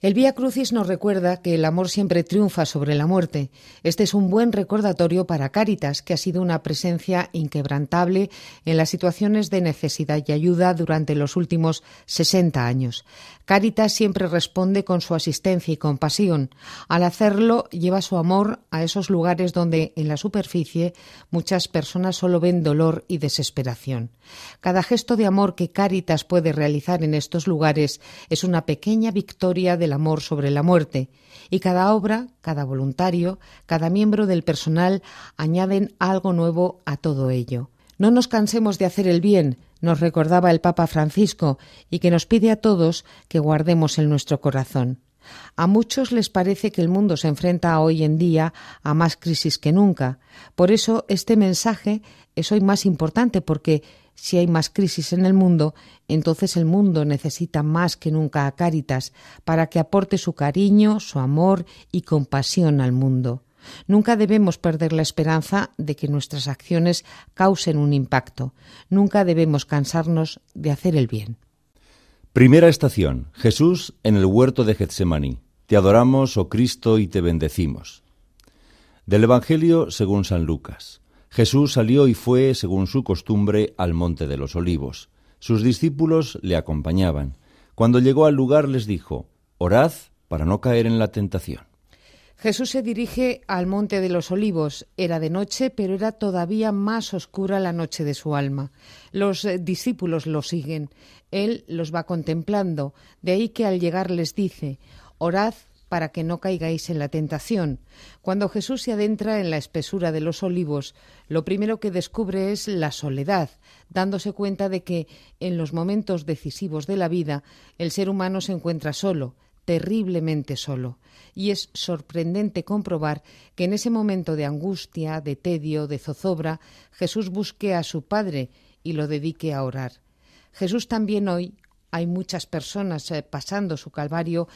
El Vía Crucis nos recuerda que el amor siempre triunfa sobre la muerte. Este es un buen recordatorio para Cáritas, que ha sido una presencia inquebrantable en las situaciones de necesidad y ayuda durante los últimos 60 años. Cáritas siempre responde con su asistencia y compasión. Al hacerlo, lleva su amor a esos lugares donde, en la superficie, muchas personas solo ven dolor y desesperación. Cada gesto de amor que Cáritas puede realizar en estos lugares es una pequeña victoria de el amor sobre la muerte, y cada obra, cada voluntario, cada miembro del personal añaden algo nuevo a todo ello. No nos cansemos de hacer el bien, nos recordaba el Papa Francisco, y que nos pide a todos que guardemos en nuestro corazón. A muchos les parece que el mundo se enfrenta hoy en día a más crisis que nunca. Por eso este mensaje es hoy más importante porque si hay más crisis en el mundo, entonces el mundo necesita más que nunca a Cáritas para que aporte su cariño, su amor y compasión al mundo. Nunca debemos perder la esperanza de que nuestras acciones causen un impacto. Nunca debemos cansarnos de hacer el bien. Primera estación. Jesús en el huerto de Getsemaní. Te adoramos, oh Cristo, y te bendecimos. Del Evangelio según San Lucas. Jesús salió y fue, según su costumbre, al monte de los olivos. Sus discípulos le acompañaban. Cuando llegó al lugar les dijo, Orad para no caer en la tentación. Jesús se dirige al monte de los olivos. Era de noche, pero era todavía más oscura la noche de su alma. Los eh, discípulos lo siguen. Él los va contemplando. De ahí que al llegar les dice, Orad para que no caigáis en la tentación. Cuando Jesús se adentra en la espesura de los olivos, lo primero que descubre es la soledad, dándose cuenta de que, en los momentos decisivos de la vida, el ser humano se encuentra solo, terriblemente solo. Y es sorprendente comprobar que en ese momento de angustia, de tedio, de zozobra, Jesús busque a su Padre y lo dedique a orar. Jesús también hoy hay muchas personas eh, pasando su calvario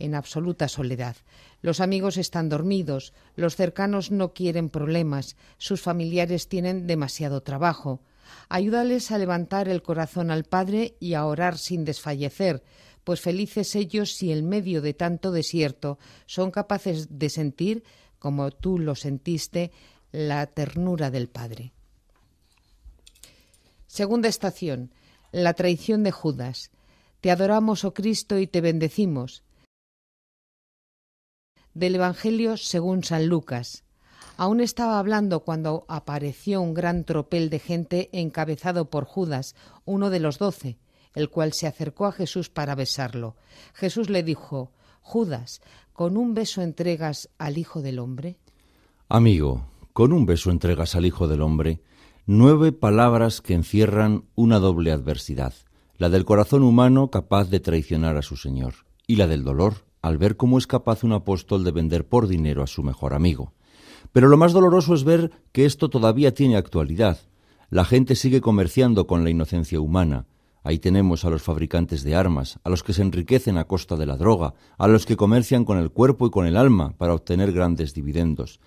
en absoluta soledad. Los amigos están dormidos, los cercanos no quieren problemas, sus familiares tienen demasiado trabajo. Ayúdales a levantar el corazón al Padre y a orar sin desfallecer, pues felices ellos si en medio de tanto desierto son capaces de sentir, como tú lo sentiste, la ternura del Padre. Segunda estación. La traición de Judas. Te adoramos, oh Cristo, y te bendecimos del Evangelio según San Lucas. Aún estaba hablando cuando apareció un gran tropel de gente encabezado por Judas, uno de los doce, el cual se acercó a Jesús para besarlo. Jesús le dijo Judas, ¿con un beso entregas al Hijo del Hombre? Amigo, con un beso entregas al Hijo del Hombre nueve palabras que encierran una doble adversidad, la del corazón humano capaz de traicionar a su Señor y la del dolor al ver cómo es capaz un apóstol de vender por dinero a su mejor amigo. Pero lo más doloroso es ver que esto todavía tiene actualidad. La gente sigue comerciando con la inocencia humana. Ahí tenemos a los fabricantes de armas, a los que se enriquecen a costa de la droga, a los que comercian con el cuerpo y con el alma para obtener grandes dividendos.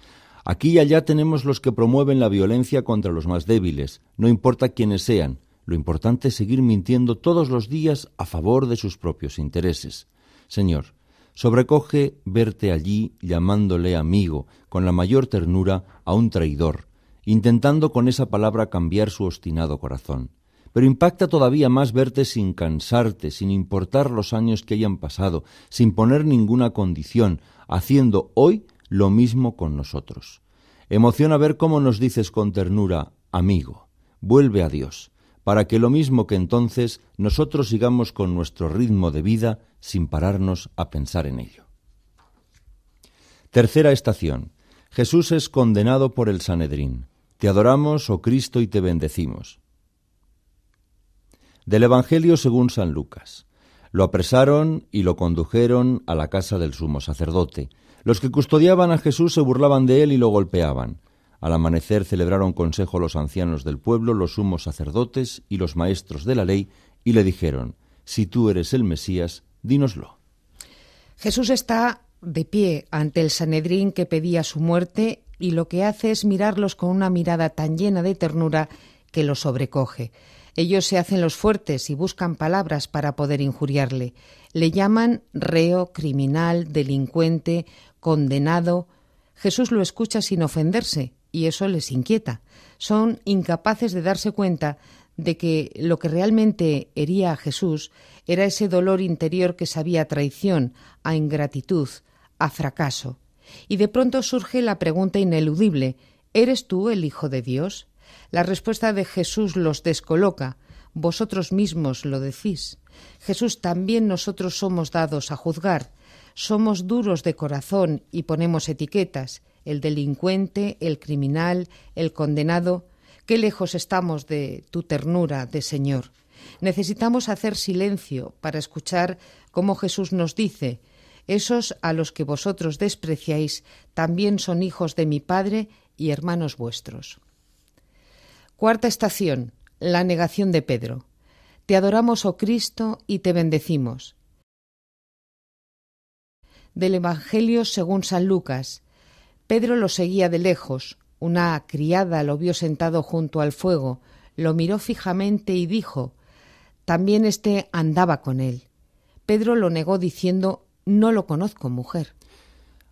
Aquí y allá tenemos los que promueven la violencia contra los más débiles, no importa quiénes sean, lo importante es seguir mintiendo todos los días a favor de sus propios intereses. Señor, sobrecoge verte allí llamándole amigo, con la mayor ternura, a un traidor, intentando con esa palabra cambiar su obstinado corazón. Pero impacta todavía más verte sin cansarte, sin importar los años que hayan pasado, sin poner ninguna condición, haciendo hoy lo mismo con nosotros. Emociona ver cómo nos dices con ternura, amigo, vuelve a Dios, para que lo mismo que entonces nosotros sigamos con nuestro ritmo de vida sin pararnos a pensar en ello. Tercera estación. Jesús es condenado por el Sanedrín. Te adoramos, oh Cristo, y te bendecimos. Del Evangelio según San Lucas. Lo apresaron y lo condujeron a la casa del sumo sacerdote. Los que custodiaban a Jesús se burlaban de él y lo golpeaban. Al amanecer celebraron consejo los ancianos del pueblo, los sumos sacerdotes y los maestros de la ley, y le dijeron, Si tú eres el Mesías, dínoslo. Jesús está de pie ante el Sanedrín que pedía su muerte y lo que hace es mirarlos con una mirada tan llena de ternura que los sobrecoge. Ellos se hacen los fuertes y buscan palabras para poder injuriarle. Le llaman reo, criminal, delincuente, condenado. Jesús lo escucha sin ofenderse, y eso les inquieta. Son incapaces de darse cuenta de que lo que realmente hería a Jesús era ese dolor interior que sabía traición, a ingratitud, a fracaso. Y de pronto surge la pregunta ineludible ¿Eres tú el Hijo de Dios? La respuesta de Jesús los descoloca. Vosotros mismos lo decís. Jesús también nosotros somos dados a juzgar. Somos duros de corazón y ponemos etiquetas el delincuente, el criminal, el condenado, qué lejos estamos de tu ternura de Señor. Necesitamos hacer silencio para escuchar cómo Jesús nos dice, esos a los que vosotros despreciáis también son hijos de mi Padre y hermanos vuestros. Cuarta estación, la negación de Pedro. Te adoramos, oh Cristo, y te bendecimos. Del Evangelio según San Lucas, Pedro lo seguía de lejos. Una criada lo vio sentado junto al fuego, lo miró fijamente y dijo También éste andaba con él. Pedro lo negó diciendo No lo conozco, mujer.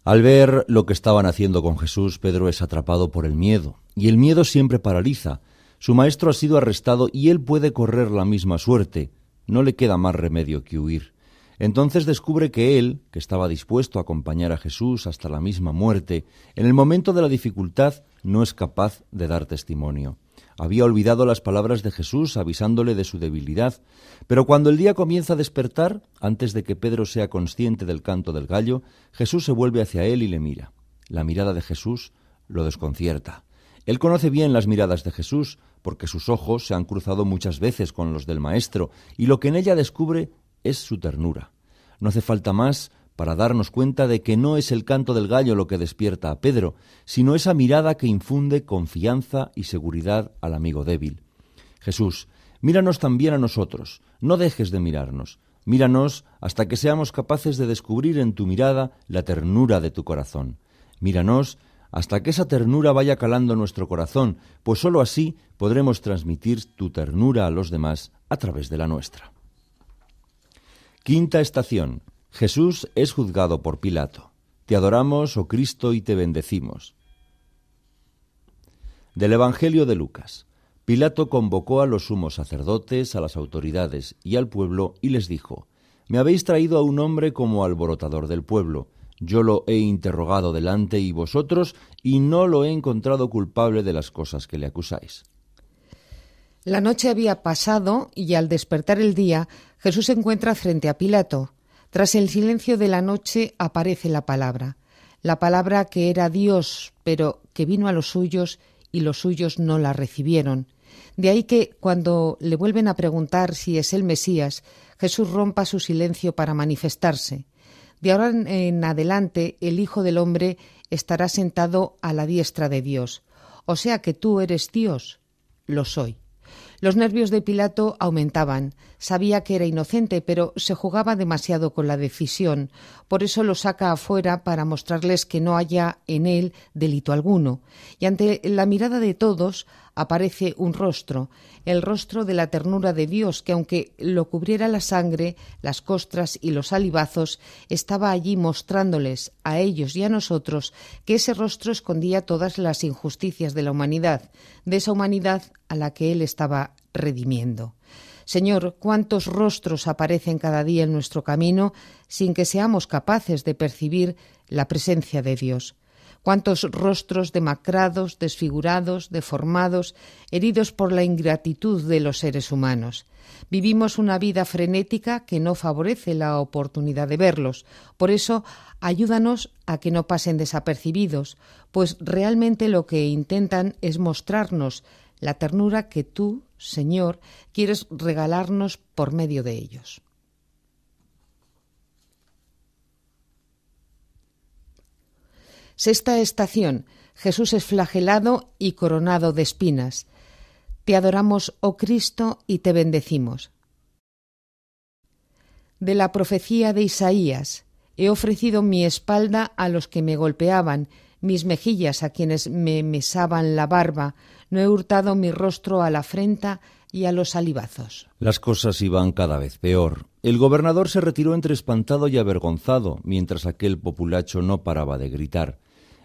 Al ver lo que estaban haciendo con Jesús, Pedro es atrapado por el miedo, y el miedo siempre paraliza. Su maestro ha sido arrestado y él puede correr la misma suerte. No le queda más remedio que huir. Entonces descubre que él, que estaba dispuesto a acompañar a Jesús hasta la misma muerte, en el momento de la dificultad no es capaz de dar testimonio. Había olvidado las palabras de Jesús avisándole de su debilidad, pero cuando el día comienza a despertar, antes de que Pedro sea consciente del canto del gallo, Jesús se vuelve hacia él y le mira. La mirada de Jesús lo desconcierta. Él conoce bien las miradas de Jesús, porque sus ojos se han cruzado muchas veces con los del Maestro, y lo que en ella descubre es su ternura. No hace falta más para darnos cuenta de que no es el canto del gallo lo que despierta a Pedro, sino esa mirada que infunde confianza y seguridad al amigo débil. Jesús, míranos también a nosotros, no dejes de mirarnos, míranos hasta que seamos capaces de descubrir en tu mirada la ternura de tu corazón. Míranos hasta que esa ternura vaya calando nuestro corazón, pues sólo así podremos transmitir tu ternura a los demás a través de la nuestra. Quinta estación. Jesús es juzgado por Pilato. Te adoramos, oh Cristo, y te bendecimos. Del Evangelio de Lucas. Pilato convocó a los sumos sacerdotes, a las autoridades y al pueblo, y les dijo, Me habéis traído a un hombre como alborotador del pueblo. Yo lo he interrogado delante y vosotros, y no lo he encontrado culpable de las cosas que le acusáis. La noche había pasado y al despertar el día, Jesús se encuentra frente a Pilato. Tras el silencio de la noche aparece la palabra, la palabra que era Dios, pero que vino a los suyos y los suyos no la recibieron. De ahí que, cuando le vuelven a preguntar si es el Mesías, Jesús rompa su silencio para manifestarse. De ahora en adelante el Hijo del Hombre estará sentado a la diestra de Dios. O sea que tú eres Dios, lo soy. Los nervios de Pilato aumentaban. Sabía que era inocente, pero se jugaba demasiado con la decisión. Por eso lo saca afuera para mostrarles que no haya en él delito alguno. Y ante la mirada de todos, aparece un rostro, el rostro de la ternura de Dios que aunque lo cubriera la sangre, las costras y los alibazos, estaba allí mostrándoles a ellos y a nosotros que ese rostro escondía todas las injusticias de la humanidad, de esa humanidad a la que él estaba redimiendo. Señor, cuántos rostros aparecen cada día en nuestro camino sin que seamos capaces de percibir la presencia de Dios cuántos rostros demacrados, desfigurados, deformados, heridos por la ingratitud de los seres humanos. Vivimos una vida frenética que no favorece la oportunidad de verlos. Por eso, ayúdanos a que no pasen desapercibidos, pues realmente lo que intentan es mostrarnos la ternura que tú, Señor, quieres regalarnos por medio de ellos. Sexta estación. Jesús es flagelado y coronado de espinas. Te adoramos, oh Cristo, y te bendecimos. De la profecía de Isaías. He ofrecido mi espalda a los que me golpeaban, mis mejillas a quienes me mesaban la barba, no he hurtado mi rostro a la afrenta y a los alibazos. Las cosas iban cada vez peor. El gobernador se retiró entre espantado y avergonzado, mientras aquel populacho no paraba de gritar.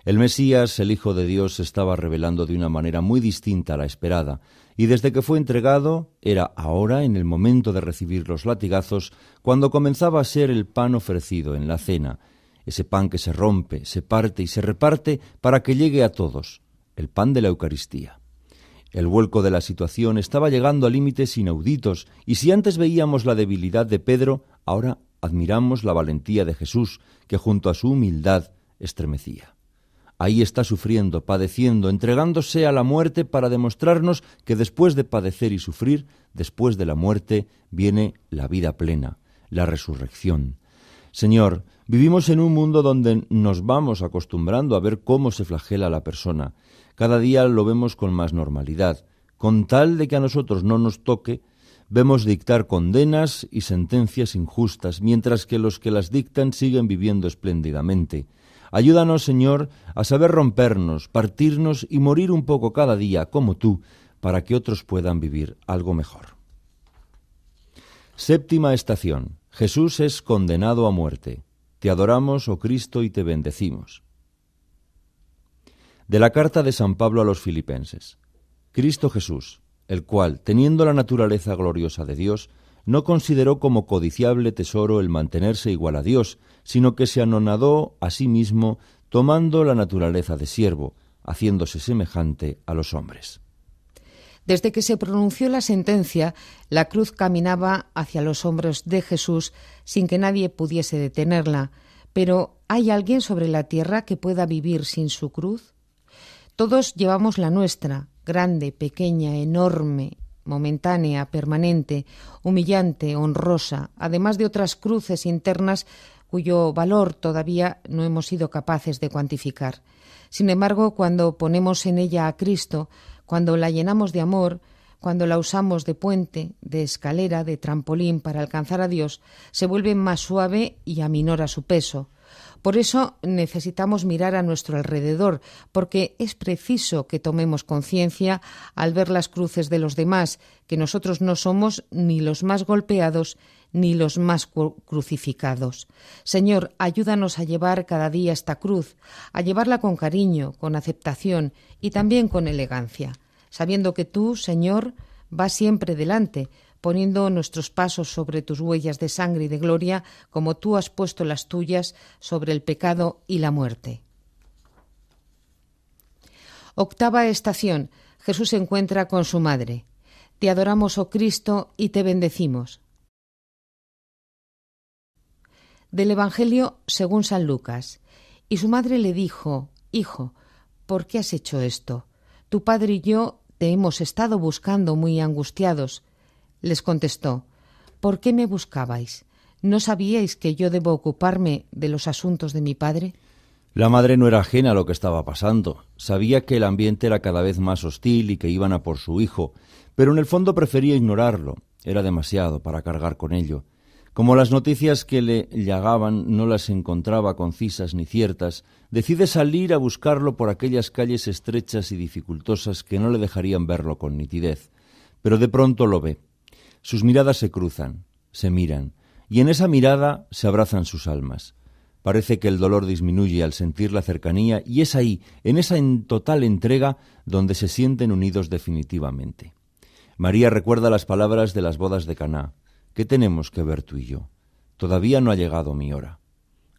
El Mesías, el Hijo de Dios, se estaba revelando de una manera muy distinta a la esperada, y desde que fue entregado era ahora, en el momento de recibir los latigazos, cuando comenzaba a ser el pan ofrecido en la cena, ese pan que se rompe, se parte y se reparte para que llegue a todos, el pan de la Eucaristía. El vuelco de la situación estaba llegando a límites inauditos, y si antes veíamos la debilidad de Pedro, ahora admiramos la valentía de Jesús, que junto a su humildad estremecía. Ahí está sufriendo, padeciendo, entregándose a la muerte para demostrarnos que después de padecer y sufrir, después de la muerte, viene la vida plena, la resurrección. Señor, vivimos en un mundo donde nos vamos acostumbrando a ver cómo se flagela la persona. Cada día lo vemos con más normalidad. Con tal de que a nosotros no nos toque, vemos dictar condenas y sentencias injustas, mientras que los que las dictan siguen viviendo espléndidamente. Ayúdanos, Señor, a saber rompernos, partirnos y morir un poco cada día, como tú, para que otros puedan vivir algo mejor. Séptima estación. Jesús es condenado a muerte. Te adoramos, oh Cristo, y te bendecimos. De la carta de San Pablo a los Filipenses. Cristo Jesús, el cual, teniendo la naturaleza gloriosa de Dios, no consideró como codiciable tesoro el mantenerse igual a Dios, sino que se anonadó a sí mismo tomando la naturaleza de siervo, haciéndose semejante a los hombres. Desde que se pronunció la sentencia, la cruz caminaba hacia los hombros de Jesús sin que nadie pudiese detenerla. Pero ¿hay alguien sobre la tierra que pueda vivir sin su cruz? Todos llevamos la nuestra, grande, pequeña, enorme, momentánea, permanente, humillante, honrosa, además de otras cruces internas cuyo valor todavía no hemos sido capaces de cuantificar. Sin embargo, cuando ponemos en ella a Cristo, cuando la llenamos de amor, cuando la usamos de puente, de escalera, de trampolín para alcanzar a Dios, se vuelve más suave y aminora su peso. Por eso necesitamos mirar a nuestro alrededor, porque es preciso que tomemos conciencia al ver las cruces de los demás, que nosotros no somos ni los más golpeados ni los más crucificados. Señor, ayúdanos a llevar cada día esta cruz, a llevarla con cariño, con aceptación y también con elegancia, sabiendo que tú, Señor, vas siempre delante, poniendo nuestros pasos sobre tus huellas de sangre y de gloria, como tú has puesto las tuyas sobre el pecado y la muerte. Octava estación. Jesús se encuentra con su madre. Te adoramos, oh Cristo, y te bendecimos. Del Evangelio según San Lucas. Y su madre le dijo, Hijo, ¿por qué has hecho esto? Tu padre y yo te hemos estado buscando muy angustiados les contestó ¿Por qué me buscabais? ¿No sabíais que yo debo ocuparme de los asuntos de mi padre? La madre no era ajena a lo que estaba pasando. Sabía que el ambiente era cada vez más hostil y que iban a por su hijo, pero en el fondo prefería ignorarlo. Era demasiado para cargar con ello. Como las noticias que le llegaban no las encontraba concisas ni ciertas, decide salir a buscarlo por aquellas calles estrechas y dificultosas que no le dejarían verlo con nitidez. Pero de pronto lo ve. Sus miradas se cruzan, se miran, y en esa mirada se abrazan sus almas. Parece que el dolor disminuye al sentir la cercanía y es ahí, en esa total entrega, donde se sienten unidos definitivamente. María recuerda las palabras de las bodas de Caná. ¿Qué tenemos que ver tú y yo? Todavía no ha llegado mi hora.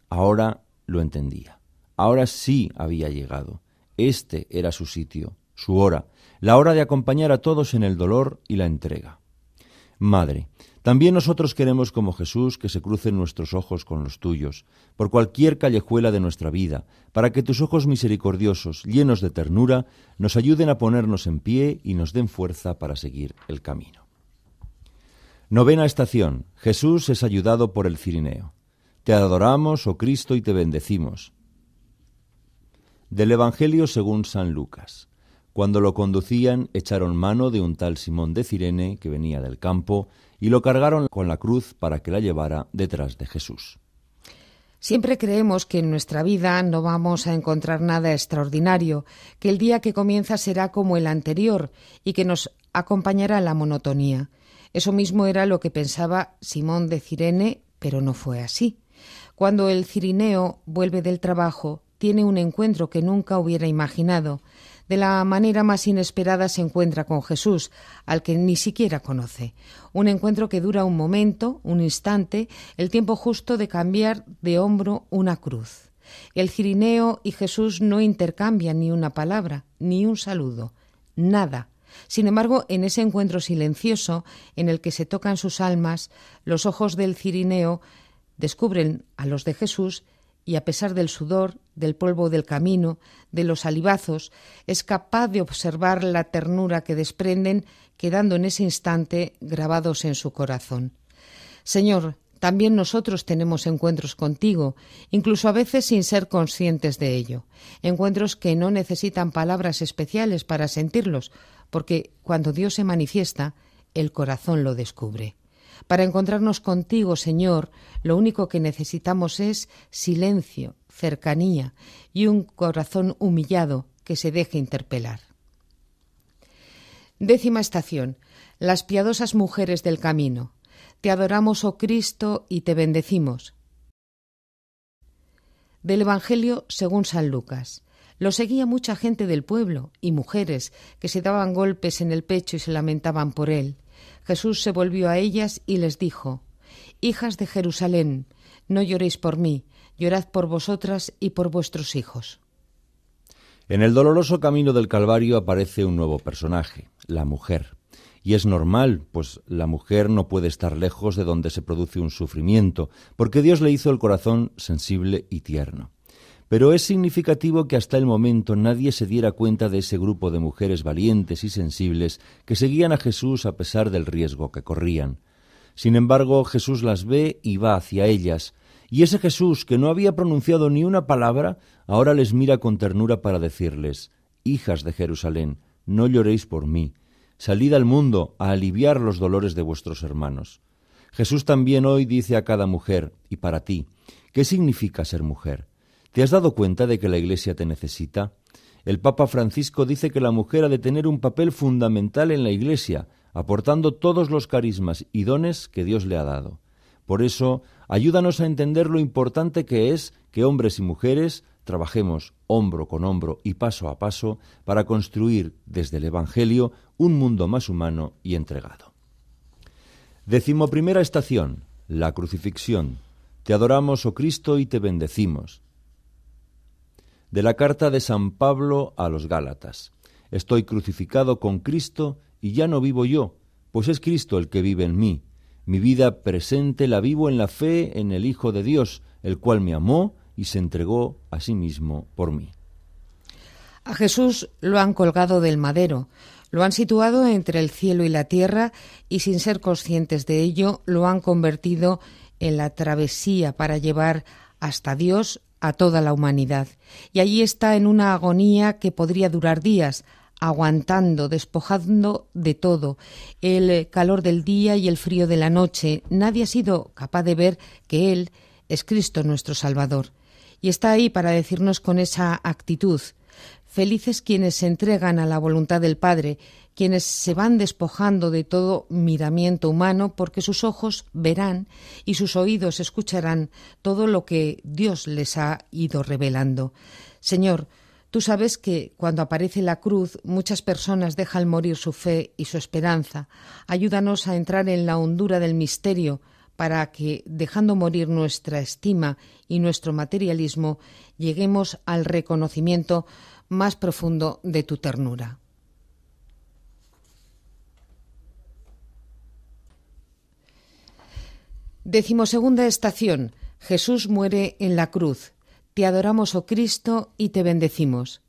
Ahora lo entendía. Ahora sí había llegado. Este era su sitio, su hora, la hora de acompañar a todos en el dolor y la entrega. Madre, también nosotros queremos como Jesús que se crucen nuestros ojos con los tuyos, por cualquier callejuela de nuestra vida, para que tus ojos misericordiosos, llenos de ternura, nos ayuden a ponernos en pie y nos den fuerza para seguir el camino. Novena estación. Jesús es ayudado por el Cirineo. Te adoramos, oh Cristo, y te bendecimos. Del Evangelio según San Lucas. Cuando lo conducían, echaron mano de un tal Simón de Cirene, que venía del campo, y lo cargaron con la cruz para que la llevara detrás de Jesús. Siempre creemos que en nuestra vida no vamos a encontrar nada extraordinario, que el día que comienza será como el anterior y que nos acompañará la monotonía. Eso mismo era lo que pensaba Simón de Cirene, pero no fue así. Cuando el cirineo vuelve del trabajo, tiene un encuentro que nunca hubiera imaginado de la manera más inesperada se encuentra con Jesús, al que ni siquiera conoce. Un encuentro que dura un momento, un instante, el tiempo justo de cambiar de hombro una cruz. El Cirineo y Jesús no intercambian ni una palabra, ni un saludo, nada. Sin embargo, en ese encuentro silencioso, en el que se tocan sus almas, los ojos del Cirineo descubren a los de Jesús y a pesar del sudor, del polvo del camino, de los alivazos es capaz de observar la ternura que desprenden, quedando en ese instante grabados en su corazón. Señor, también nosotros tenemos encuentros contigo, incluso a veces sin ser conscientes de ello, encuentros que no necesitan palabras especiales para sentirlos, porque cuando Dios se manifiesta, el corazón lo descubre. Para encontrarnos contigo, Señor, lo único que necesitamos es silencio, cercanía y un corazón humillado que se deje interpelar. Décima estación. Las piadosas mujeres del camino. Te adoramos, oh Cristo, y te bendecimos. Del Evangelio según San Lucas. Lo seguía mucha gente del pueblo y mujeres que se daban golpes en el pecho y se lamentaban por él. Jesús se volvió a ellas y les dijo, Hijas de Jerusalén, no lloréis por mí, llorad por vosotras y por vuestros hijos. En el doloroso camino del Calvario aparece un nuevo personaje, la mujer. Y es normal, pues la mujer no puede estar lejos de donde se produce un sufrimiento, porque Dios le hizo el corazón sensible y tierno. Pero es significativo que hasta el momento nadie se diera cuenta de ese grupo de mujeres valientes y sensibles que seguían a Jesús a pesar del riesgo que corrían. Sin embargo, Jesús las ve y va hacia ellas, y ese Jesús que no había pronunciado ni una palabra, ahora les mira con ternura para decirles Hijas de Jerusalén, no lloréis por mí, salid al mundo a aliviar los dolores de vuestros hermanos. Jesús también hoy dice a cada mujer, y para ti, ¿qué significa ser mujer? ¿Te has dado cuenta de que la Iglesia te necesita? El Papa Francisco dice que la mujer ha de tener un papel fundamental en la Iglesia, aportando todos los carismas y dones que Dios le ha dado. Por eso, ayúdanos a entender lo importante que es que hombres y mujeres trabajemos hombro con hombro y paso a paso para construir desde el Evangelio un mundo más humano y entregado. Decimoprimera estación, la crucifixión. Te adoramos, oh Cristo, y te bendecimos de la carta de San Pablo a los Gálatas. Estoy crucificado con Cristo y ya no vivo yo, pues es Cristo el que vive en mí. Mi vida presente la vivo en la fe en el Hijo de Dios, el cual me amó y se entregó a sí mismo por mí. A Jesús lo han colgado del madero, lo han situado entre el cielo y la tierra y sin ser conscientes de ello lo han convertido en la travesía para llevar hasta Dios a toda la humanidad, y allí está en una agonía que podría durar días, aguantando, despojando de todo, el eh, calor del día y el frío de la noche. Nadie ha sido capaz de ver que Él es Cristo nuestro Salvador. Y está ahí para decirnos con esa actitud, felices quienes se entregan a la voluntad del Padre, quienes se van despojando de todo miramiento humano, porque sus ojos verán y sus oídos escucharán todo lo que Dios les ha ido revelando. Señor, Tú sabes que cuando aparece la cruz muchas personas dejan morir su fe y su esperanza. Ayúdanos a entrar en la hondura del misterio para que, dejando morir nuestra estima y nuestro materialismo, lleguemos al reconocimiento más profundo de tu ternura. Decimosegunda estación. Jesús muere en la cruz. Te adoramos, oh Cristo, y te bendecimos.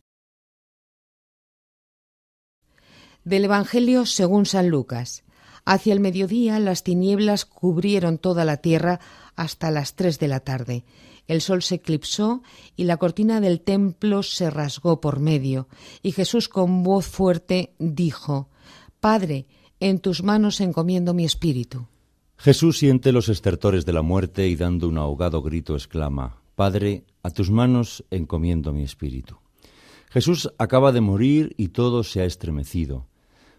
Del Evangelio según San Lucas. Hacia el mediodía las tinieblas cubrieron toda la tierra hasta las tres de la tarde. El sol se eclipsó y la cortina del templo se rasgó por medio. Y Jesús con voz fuerte dijo Padre, en tus manos encomiendo mi espíritu. Jesús siente los estertores de la muerte y dando un ahogado grito exclama, Padre, a tus manos encomiendo mi espíritu. Jesús acaba de morir y todo se ha estremecido.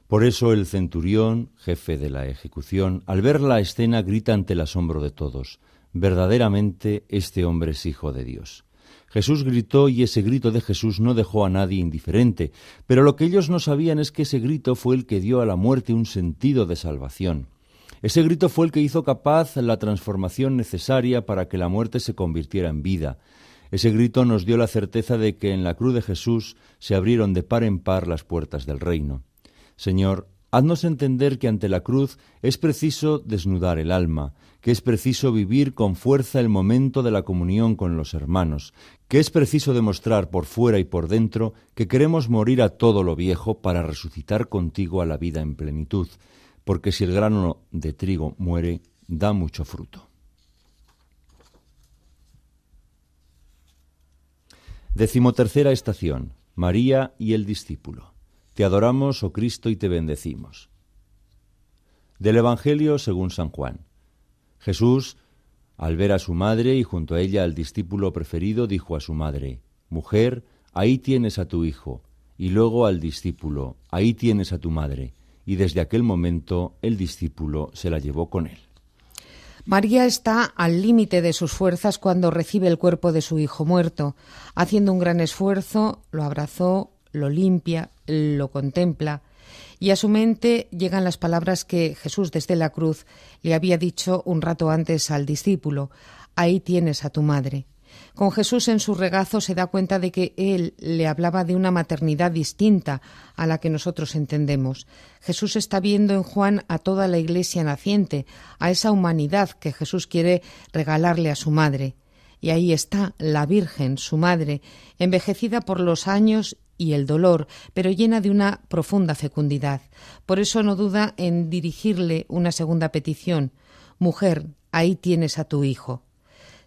Por eso el centurión, jefe de la ejecución, al ver la escena grita ante el asombro de todos, verdaderamente este hombre es hijo de Dios. Jesús gritó y ese grito de Jesús no dejó a nadie indiferente, pero lo que ellos no sabían es que ese grito fue el que dio a la muerte un sentido de salvación. Ese grito fue el que hizo capaz la transformación necesaria para que la muerte se convirtiera en vida. Ese grito nos dio la certeza de que en la cruz de Jesús se abrieron de par en par las puertas del reino. Señor, haznos entender que ante la cruz es preciso desnudar el alma, que es preciso vivir con fuerza el momento de la comunión con los hermanos, que es preciso demostrar por fuera y por dentro que queremos morir a todo lo viejo para resucitar contigo a la vida en plenitud porque si el grano de trigo muere, da mucho fruto. Decimotercera estación. María y el discípulo. Te adoramos, oh Cristo, y te bendecimos. Del Evangelio según San Juan. Jesús, al ver a su madre y junto a ella al discípulo preferido, dijo a su madre, Mujer, ahí tienes a tu hijo, y luego al discípulo, ahí tienes a tu madre y desde aquel momento el discípulo se la llevó con él. María está al límite de sus fuerzas cuando recibe el cuerpo de su hijo muerto. Haciendo un gran esfuerzo, lo abrazó, lo limpia, lo contempla, y a su mente llegan las palabras que Jesús desde la cruz le había dicho un rato antes al discípulo, Ahí tienes a tu madre. Con Jesús en su regazo se da cuenta de que Él le hablaba de una maternidad distinta a la que nosotros entendemos. Jesús está viendo en Juan a toda la Iglesia naciente, a esa humanidad que Jesús quiere regalarle a su madre. Y ahí está la Virgen, su madre, envejecida por los años y el dolor, pero llena de una profunda fecundidad. Por eso no duda en dirigirle una segunda petición. Mujer, ahí tienes a tu hijo.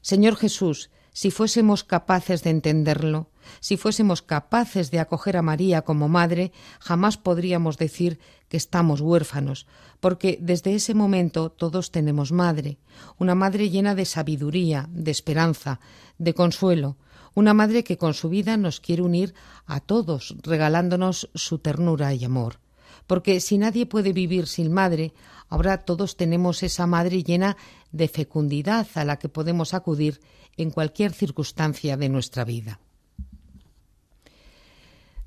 Señor Jesús, si fuésemos capaces de entenderlo, si fuésemos capaces de acoger a María como madre, jamás podríamos decir que estamos huérfanos, porque desde ese momento todos tenemos madre, una madre llena de sabiduría, de esperanza, de consuelo, una madre que con su vida nos quiere unir a todos, regalándonos su ternura y amor. Porque si nadie puede vivir sin madre, ahora todos tenemos esa madre llena de fecundidad a la que podemos acudir en cualquier circunstancia de nuestra vida.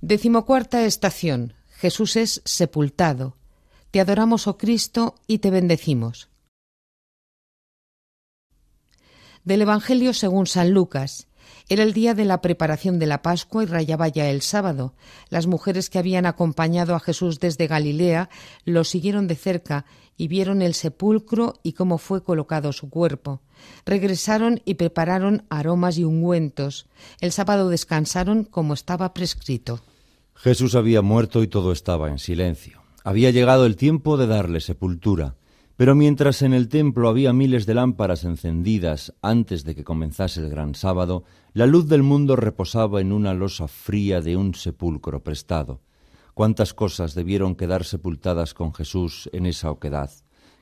Decimocuarta estación. Jesús es sepultado. Te adoramos, oh Cristo, y te bendecimos. Del Evangelio según San Lucas. Era el día de la preparación de la Pascua y rayaba ya el sábado. Las mujeres que habían acompañado a Jesús desde Galilea lo siguieron de cerca y vieron el sepulcro y cómo fue colocado su cuerpo. Regresaron y prepararon aromas y ungüentos. El sábado descansaron como estaba prescrito. Jesús había muerto y todo estaba en silencio. Había llegado el tiempo de darle sepultura. Pero mientras en el templo había miles de lámparas encendidas antes de que comenzase el gran sábado, la luz del mundo reposaba en una losa fría de un sepulcro prestado. Cuántas cosas debieron quedar sepultadas con Jesús en esa oquedad.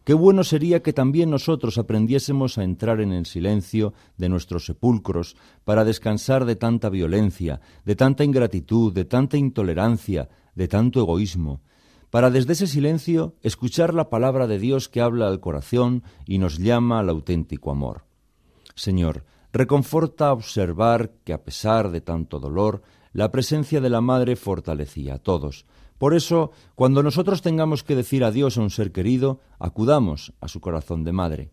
Qué bueno sería que también nosotros aprendiésemos a entrar en el silencio de nuestros sepulcros para descansar de tanta violencia, de tanta ingratitud, de tanta intolerancia, de tanto egoísmo, para desde ese silencio escuchar la palabra de Dios que habla al corazón y nos llama al auténtico amor. Señor, reconforta observar que a pesar de tanto dolor, la presencia de la Madre fortalecía a todos. Por eso, cuando nosotros tengamos que decir adiós a un ser querido, acudamos a su corazón de Madre,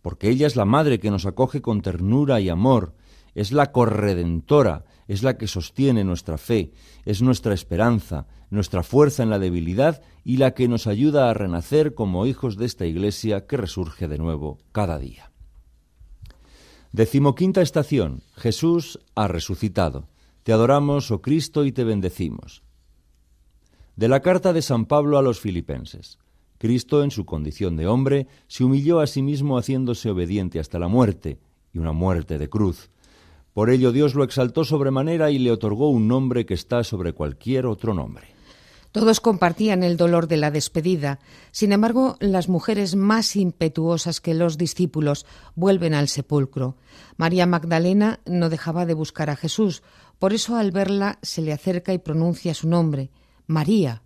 porque ella es la Madre que nos acoge con ternura y amor, es la corredentora, es la que sostiene nuestra fe, es nuestra esperanza, nuestra fuerza en la debilidad y la que nos ayuda a renacer como hijos de esta Iglesia que resurge de nuevo cada día. Decimoquinta estación. Jesús ha resucitado. Te adoramos, oh Cristo, y te bendecimos. De la carta de San Pablo a los filipenses. Cristo, en su condición de hombre, se humilló a sí mismo haciéndose obediente hasta la muerte, y una muerte de cruz. Por ello Dios lo exaltó sobremanera y le otorgó un nombre que está sobre cualquier otro nombre. Todos compartían el dolor de la despedida. Sin embargo, las mujeres más impetuosas que los discípulos vuelven al sepulcro. María Magdalena no dejaba de buscar a Jesús, por eso al verla se le acerca y pronuncia su nombre, María.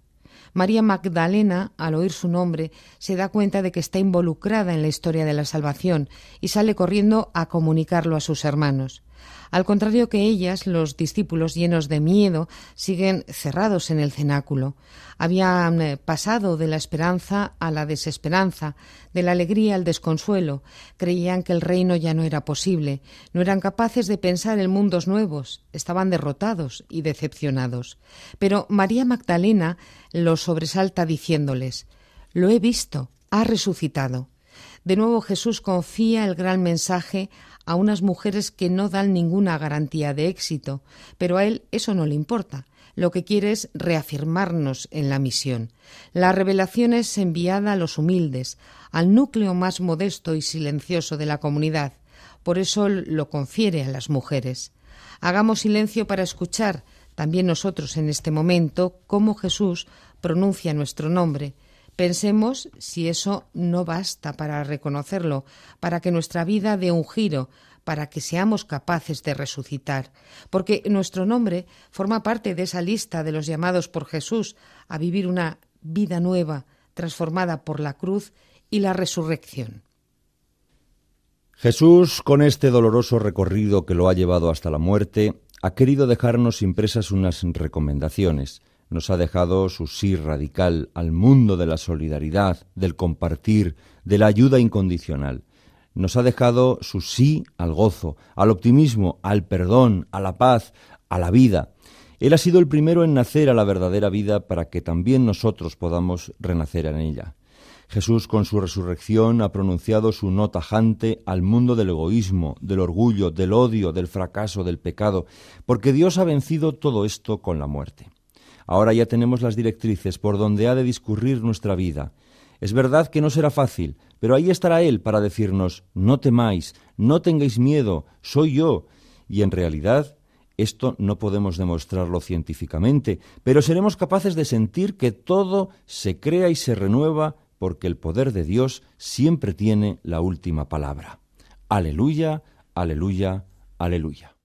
María Magdalena, al oír su nombre, se da cuenta de que está involucrada en la historia de la salvación y sale corriendo a comunicarlo a sus hermanos. Al contrario que ellas, los discípulos, llenos de miedo, siguen cerrados en el cenáculo. Habían eh, pasado de la esperanza a la desesperanza, de la alegría al desconsuelo. Creían que el reino ya no era posible, no eran capaces de pensar en mundos nuevos, estaban derrotados y decepcionados. Pero María Magdalena los sobresalta diciéndoles Lo he visto, ha resucitado. De nuevo Jesús confía el gran mensaje a unas mujeres que no dan ninguna garantía de éxito, pero a él eso no le importa. Lo que quiere es reafirmarnos en la misión. La revelación es enviada a los humildes, al núcleo más modesto y silencioso de la comunidad. Por eso lo confiere a las mujeres. Hagamos silencio para escuchar, también nosotros en este momento, cómo Jesús pronuncia nuestro nombre Pensemos si eso no basta para reconocerlo, para que nuestra vida dé un giro, para que seamos capaces de resucitar, porque nuestro nombre forma parte de esa lista de los llamados por Jesús a vivir una vida nueva, transformada por la cruz y la resurrección. Jesús, con este doloroso recorrido que lo ha llevado hasta la muerte, ha querido dejarnos impresas unas recomendaciones, nos ha dejado su sí radical al mundo de la solidaridad, del compartir, de la ayuda incondicional. Nos ha dejado su sí al gozo, al optimismo, al perdón, a la paz, a la vida. Él ha sido el primero en nacer a la verdadera vida para que también nosotros podamos renacer en ella. Jesús con su resurrección ha pronunciado su no tajante al mundo del egoísmo, del orgullo, del odio, del fracaso, del pecado, porque Dios ha vencido todo esto con la muerte. Ahora ya tenemos las directrices por donde ha de discurrir nuestra vida. Es verdad que no será fácil, pero ahí estará Él para decirnos, no temáis, no tengáis miedo, soy yo. Y en realidad, esto no podemos demostrarlo científicamente, pero seremos capaces de sentir que todo se crea y se renueva porque el poder de Dios siempre tiene la última palabra. Aleluya, aleluya, aleluya.